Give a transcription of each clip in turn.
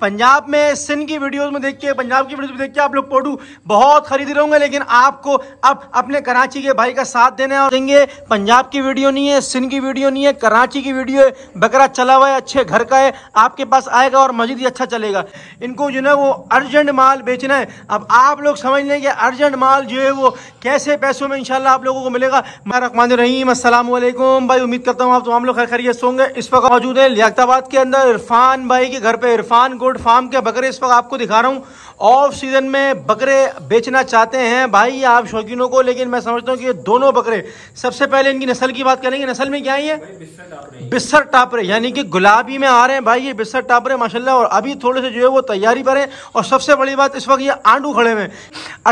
पंजाब में सिंध की वीडियोस में देख के पंजाब की वीडियोस में देख के आप लोग पोडू बहुत खरीद रहे होंगे लेकिन आपको अब अपने कराची के भाई का साथ देने और देंगे पंजाब की वीडियो नहीं है सिंध की वीडियो नहीं है कराची की वीडियो है बकरा चला हुआ है अच्छे घर का है आपके पास आएगा और मजीद ही अच्छा चलेगा इनको जो ना वो अर्जेंट माल बेचना है अब आप लोग समझ लें कि अर्जेंट माल जो है वो कैसे पैसों में इनशाला आप लोगों को मिलेगा मैं रकमान रहीम असलम भाई उम्मीद करता हूँ आप तमाम लोग खैर खरीत होंगे इस वक्त मौजूद है लियाताबाद के अंदर इरफान भाई के घर पर इरफान गोल्ड फार्म के बकरे इस वक्त आपको दिखा रहा हूँ ऑफ सीज़न में बकरे बेचना चाहते हैं भाई आप शौकीनों को लेकिन मैं समझता हूँ कि ये दोनों बकरे सबसे पहले इनकी नस्ल की बात करेंगे नस्ल में क्या है ये बिस्सर टापरे यानी कि गुलाबी में आ रहे हैं भाई ये बिस्सर टापरे माशाला और अभी थोड़े से जो है वो तैयारी पर है और सबसे बड़ी बात इस वक्त ये आंडू खड़े हुए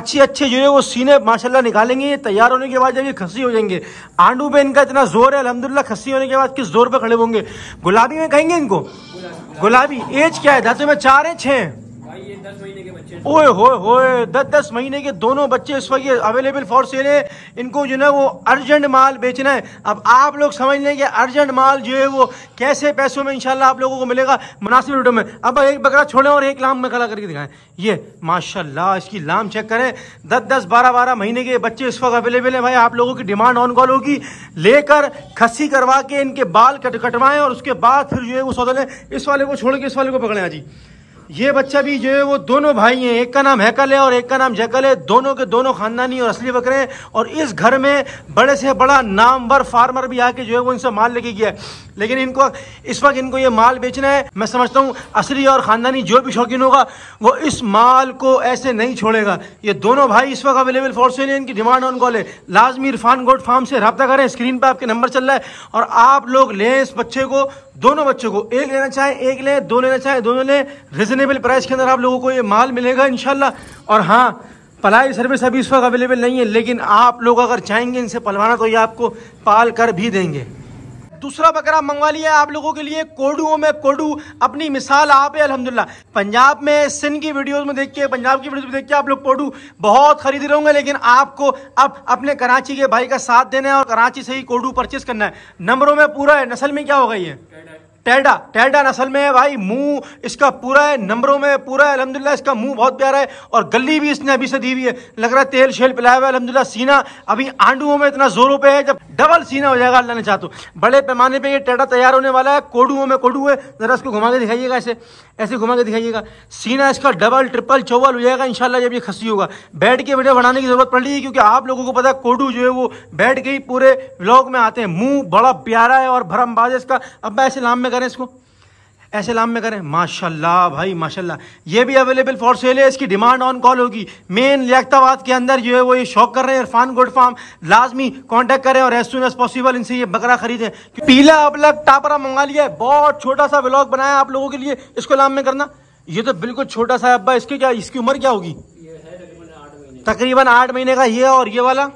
अच्छे अच्छे जो है वो सीने माशाला निकालेंगे ये तैयार होने के बाद जब ये खसी हो जाएंगे आंडू पे इनका इतना जोर है अलहमदिल्ला खसी होने के बाद किस जोर पर खड़े होंगे गुलाबी में कहेंगे इनको गुलाबी एज क्या है धातु में चार है छह के ओए होए होए दस दस महीने के दोनों बच्चे इस वक्त अवेलेबल फॉर सेल है इनको जो है वो अर्जेंट माल बेचना है अब आप लोग समझ लें कि अर्जेंट माल जो है वो कैसे पैसों में इंशाल्लाह आप लोगों को मिलेगा मुनासिब रेटों में अब एक बकरा छोड़ें और एक लाम में खड़ा करके दिखाएं ये माशाल्लाह इसकी लाम चेक करें दस दस बारह बारह महीने के बच्चे इस वक्त अवेलेबल है भाई आप लोगों की डिमांड ऑन कॉल होगी लेकर खस्सी करवा के इनके बाल कट कटवाएं और उसके बाद फिर जो है वो सौदा लें इस वाले को छोड़ के इस वाले को पकड़ें जी ये बच्चा भी जो है वो दोनों भाई हैं एक का नाम हैकल है और एक का नाम जैकल है दोनों के दोनों खानदानी और असली बकरे हैं और इस घर में बड़े से बड़ा नामवर फार्मर भी आके जो है वो इनसे माल लेके गया है लेकिन इनको इस वक्त इनको ये माल बेचना है मैं समझता हूँ असली और ख़ानदानी जो भी शौकीन होगा वो इस माल को ऐसे नहीं छोड़ेगा ये दोनों भाई इस वक्त अवेलेबल फॉर सेल है इनकी डिमांड ऑन कॉल है लाजमी इरफान गोड फार्म से रबा करें स्क्रीन पर आपके नंबर चल रहा है और आप लोग लें इस बच्चे को दोनों बच्चों को एक लेना चाहें एक लें दो लेना चाहें दोनों लें रिजल्ट रीजनेबल प्राइस के अंदर आप लोगों को ये माल मिलेगा इनशाला और हाँ पलाई सर्विस अभी इस वक्त अवेलेबल नहीं है लेकिन आप लोग अगर चाहेंगे इनसे पलवाना तो ये आपको पाल कर भी देंगे दूसरा बकरा मंगवा लिया आप लोगों के लिए कोडुओं में कोडू अपनी मिसाल आप है अलहमदिल्ला पंजाब में सिंध की वीडियोस में देख के पंजाब की वीडियोस में देख के आप लोग कोडू बहुत खरीद रहे होंगे लेकिन आपको अब अपने कराची के भाई का साथ देना है और कराची से ही कोडू परचेज करना है नंबरों में पूरा है नस्ल में क्या हो गई है टेडा टैडा नसल में है भाई मुंह इसका पूरा है नंबरों में पूरा है अलहमदिल्ला इसका मुंह बहुत प्यारा है और गली भी इसने अभी से दी हुई है लग रहा है तेल शेल पिलाया हुआ है अलहमदिल्ला सीना अभी आंडुओं में इतना जोरों पे है जब डबल सीना हो जाएगा अल्लाह ने चाहते तो। बड़े पैमाने पर यह टेडा तैयार होने वाला है कोडुओं में कोडू है ज़रा इसको घुमा के दिखाइएगा ऐसे ऐसे घुमा के दिखाइएगा सीना इसका डबल ट्रिपल चौवल हो जाएगा इंशाल्लाह जब यह खसी होगा बैठ के वीडियो बनाने की ज़रूरत पड़ रही है क्योंकि आप लोगों को पता है कोडू जो है वो बैठ के ही पूरे ब्लॉग में आते हैं मुंह बड़ा प्यारा है और भरम बाज इसका अब मैं ऐसे नाम में करें इसको ऐसे लाम में करें माशाल्लाह भाई माशाल्लाह ये भी अवेलेबल फॉर सेल है इसकी डिमांड ऑन कॉल होगी मेन लियाबाद के अंदर जो है वो ये शौक कर रहे हैं इरफान गुड फार्म लाजमी कांटेक्ट करें और एज सुन एज पॉसिबल इनसे ये बकरा खरीदें पीला अबलग टापरा मंगा लिया है बहुत छोटा सा ब्लॉग बनाया आप लोगों के लिए इसको लाम में करना ये तो बिल्कुल छोटा सा अब्बा इसकी क्या इसकी उम्र क्या होगी तकरीबन आठ महीने का ये और ये वाला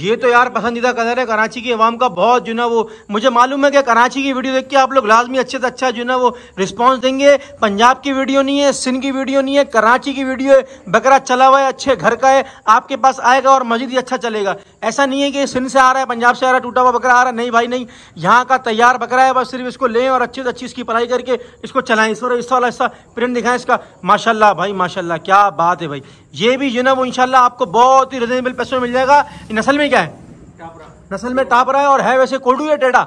ये तो यार पसंदीदा कलर है कराची की आवाम का बहुत जो ना वो मुझे मालूम है कि कराची की वीडियो देख के आप लोग लाजमी अच्छे से अच्छा जो ना वो रिस्पॉन्स देंगे पंजाब की वीडियो नहीं है सिंध की वीडियो नहीं है कराची की वीडियो है बकरा चला हुआ है अच्छे घर का है आपके पास आएगा और मजीद ही अच्छा चलेगा ऐसा नहीं है कि सिंध से आ रहा है पंजाब से आ रहा है टूटा हुआ बकरा आ रहा है नहीं भाई नहीं यहाँ का तैयार बकरा है बस सिर्फ इसको लें और अच्छे से अच्छी इसकी पढ़ाई करके इसको चलाएं इस वाला हिस्सा प्रिंट दिखाएं इसका माशाला भाई माशा क्या बात है भाई ये भी जो ना वो इनशाला आपको बहुत ही रिजनेबल पैसों में मिल जाएगा नसल में क्या है नस्ल में टाप रहा है और है वैसे कोडू है टेढ़ा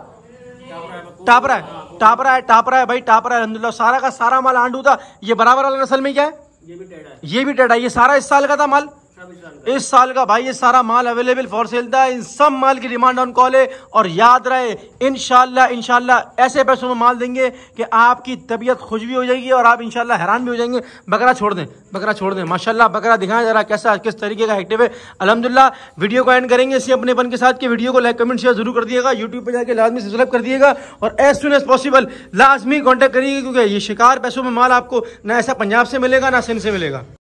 टाप रहा है टाप रहा है टाप रहा है भाई टाप रहा है सारा का सारा माल आंडू था ये बराबर वाला नस्ल में क्या है ये भी टेढ़ा ये भी टेढ़ा ये सारा इस साल का था माल इस साल का भाई ये सारा माल अवेलेबल फॉर सेल था इन सब माल की डिमांड ऑन कॉल है और याद रहे इनशाला इनशाला ऐसे पैसों में माल देंगे कि आपकी तबीयत खुश भी हो जाएगी और आप इनशाला हैरान भी हो जाएंगे बकरा छोड़ दें बकरा छोड़ दें माशाल्लाह बकरा दिखाएं जरा कैसा किस तरीके का एक्टिव है अलहमदिल्ला वीडियो को एंड करेंगे इसी अपने बन के साथ के वीडियो को लाइक कमेंट शेयर जरूर कर दिएगा यूट्यूब पर जाकर लाजमी सब्सक्राइब कर दिएगा और एज सुन एज पॉसिबल लाजमी कॉन्टेक्ट करिएगा क्योंकि ये शिकार पैसों में माल आपको ना ऐसा पंजाब से मिलेगा ना सिंध से मिलेगा